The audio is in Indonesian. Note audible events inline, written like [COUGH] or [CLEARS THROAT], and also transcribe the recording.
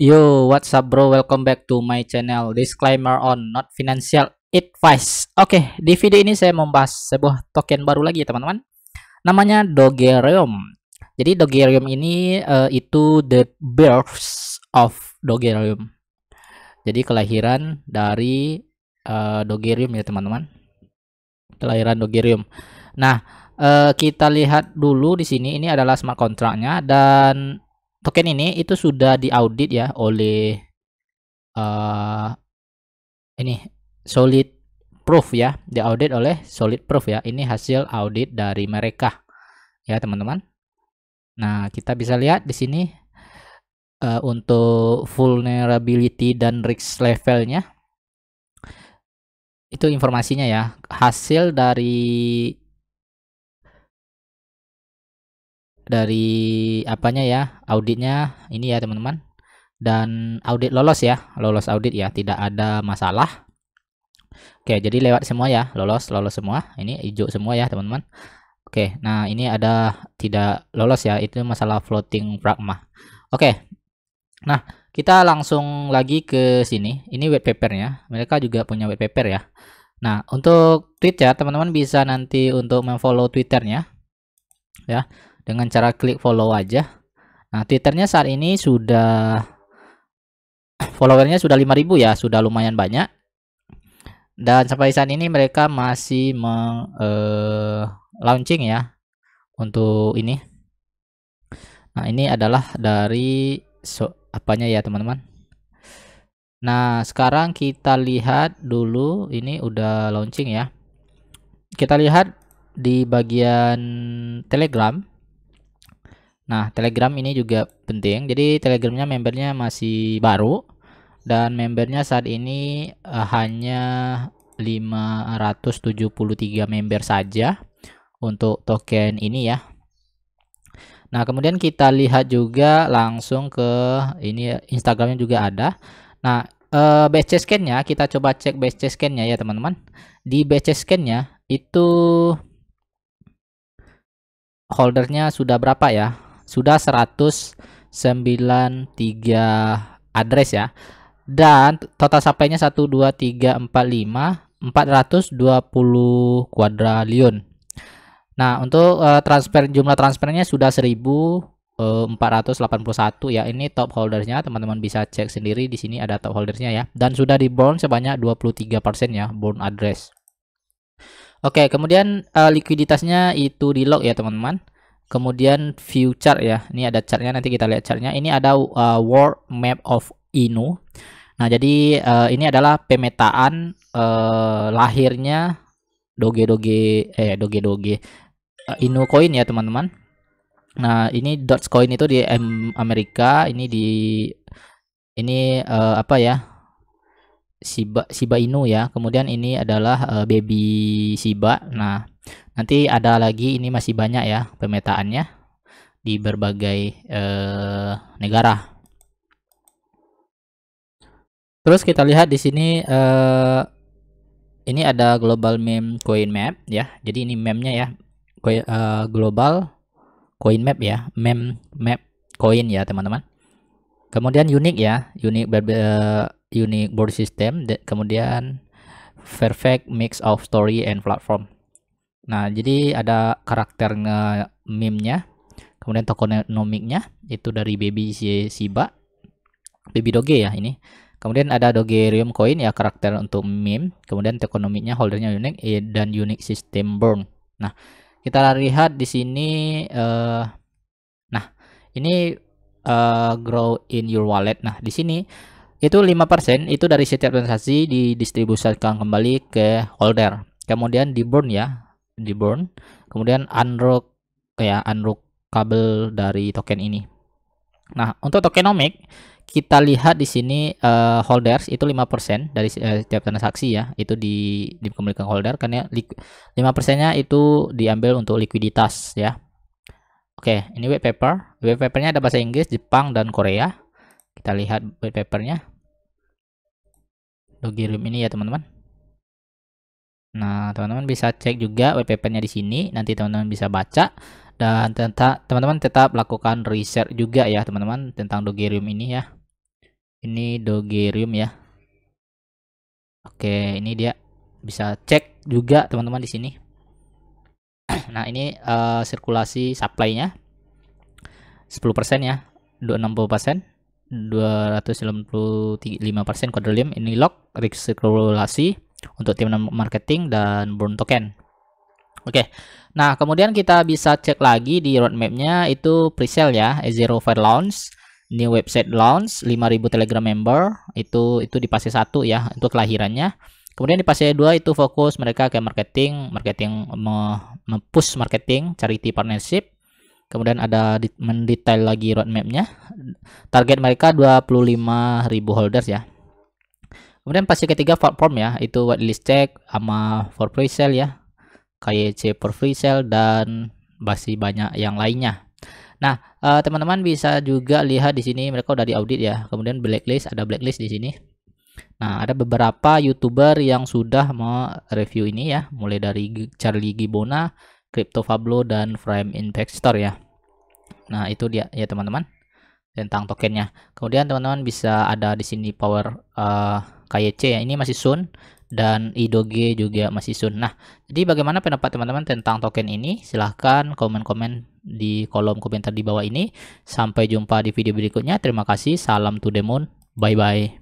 Yo, what's up bro? Welcome back to my channel. Disclaimer on not financial advice. Oke, okay, di video ini saya membahas sebuah token baru lagi ya teman-teman. Namanya Dogerium. Jadi Dogerium ini uh, itu the birth of Dogerium. Jadi kelahiran dari uh, eh, Dogerium ya teman-teman. Kelahiran Dogerium. Nah, uh, kita lihat dulu di sini ini adalah smart kontraknya dan token ini itu sudah diaudit ya oleh uh, ini Solid Proof ya, diaudit oleh Solid Proof ya. Ini hasil audit dari mereka ya teman-teman. Nah kita bisa lihat di sini uh, untuk vulnerability dan risk levelnya itu informasinya ya hasil dari dari apanya ya auditnya ini ya teman-teman dan audit lolos ya lolos audit ya tidak ada masalah Oke jadi lewat semua ya lolos lolos semua ini hijau semua ya teman-teman Oke nah ini ada tidak lolos ya itu masalah floating pragma Oke nah kita langsung lagi ke sini ini white papernya mereka juga punya white paper ya Nah untuk Twitter teman-teman bisa nanti untuk memfollow Twitternya ya dengan cara klik follow aja nah twitternya saat ini sudah followernya sudah 5000 ya sudah lumayan banyak dan sampai saat ini mereka masih meng, eh, launching ya untuk ini nah ini adalah dari so, apanya ya teman-teman nah sekarang kita lihat dulu ini udah launching ya kita lihat di bagian Telegram. Nah, Telegram ini juga penting. Jadi Telegramnya membernya masih baru dan membernya saat ini uh, hanya 573 member saja untuk token ini ya. Nah, kemudian kita lihat juga langsung ke ini ya, Instagramnya juga ada. Nah, uh, eh, BC scan-nya kita coba cek BC scan-nya ya, teman-teman. Di BC scan-nya itu holdernya sudah berapa ya? Sudah 193 address ya. Dan total sampainya 1 2 3 4 5 420 kuadriliun. Nah, untuk uh, transfer jumlah transfernya sudah 1481 eh, ya. Ini top holdernya, teman-teman bisa cek sendiri di sini ada top holdernya ya. Dan sudah di burn sebanyak 23% ya, burn address. Oke, okay, kemudian uh, likuiditasnya itu di log ya teman-teman. Kemudian view chart ya. Ini ada chartnya nanti kita lihat chartnya. Ini ada uh, world map of Inu. Nah, jadi uh, ini adalah pemetaan uh, lahirnya doge-doge eh doge-doge uh, Inu coin ya, teman-teman. Nah, ini Dogecoin itu di Amerika, ini di ini uh, apa ya? Shiba Shiba Inu ya. Kemudian ini adalah uh, baby Shiba. Nah, nanti ada lagi ini masih banyak ya pemetaannya di berbagai uh, negara. Terus kita lihat di sini uh, ini ada global meme coin map ya. Jadi ini memnya ya. Coin, uh, global coin map ya, meme map coin ya, teman-teman. Kemudian unik ya, unik uh, unique board system, kemudian perfect mix of story and platform. Nah, jadi ada karakternya meme-nya, kemudian tokenomiknya itu dari baby Shiba, baby doge ya ini. Kemudian ada doge rium Coin ya karakter untuk meme, kemudian tokenomiknya holdernya unik eh, dan unique system burn. Nah, kita lihat di sini uh, nah, ini uh, grow in your wallet. Nah, di sini itu 5% itu dari setiap transaksi didistribusikan kembali ke holder. Kemudian di burn ya, di burn. Kemudian unlock ya unlock kabel dari token ini. Nah, untuk tokenomic kita lihat di sini uh, holders itu 5% dari uh, setiap transaksi ya, itu di dikembalikan holder karena lima persennya itu diambil untuk likuiditas ya. Oke, ini white paper. White papernya ada bahasa Inggris, Jepang dan Korea. Kita lihat white papernya logirim ini ya teman-teman. Nah, teman-teman bisa cek juga WPP-nya di sini. Nanti teman-teman bisa baca dan teman-teman tetap lakukan riset juga ya teman-teman tentang dogerium ini ya. Ini dogerium ya. Oke, ini dia bisa cek juga teman-teman di sini. [CLEARS THROAT] nah, ini uh, sirkulasi supply-nya 10% ya, 60% 295% Quadrillium ini lock resirkulasi untuk tim marketing dan burn token. Oke. Okay. Nah, kemudian kita bisa cek lagi di roadmapnya itu presale ya, E0 Fair Launch, new website launch, 5000 Telegram member, itu itu di fase 1 ya, untuk kelahirannya. Kemudian di fase 2 itu fokus mereka ke marketing, marketing me, push marketing, charity partnership, Kemudian ada mendetail lagi roadmapnya. Target mereka 25.000 holders ya. Kemudian pasti ketiga platform ya, itu whitelist check sama for pre-sale ya. KYC for pre-sale dan masih banyak yang lainnya. Nah, eh, teman-teman uh, bisa juga lihat di sini mereka udah di audit ya. Kemudian blacklist, ada blacklist di sini. Nah, ada beberapa YouTuber yang sudah mau review ini ya, mulai dari Charlie Gibona, Crypto Fablo dan Frame Investor ya. Nah, itu dia ya teman-teman tentang tokennya. Kemudian teman-teman bisa ada di sini power uh, eh, KYC ya. Ini masih sun dan IDOG juga masih sun. Nah, jadi bagaimana pendapat teman-teman tentang token ini? Silahkan komen-komen di kolom komentar di bawah ini. Sampai jumpa di video berikutnya. Terima kasih. Salam to the moon. Bye-bye.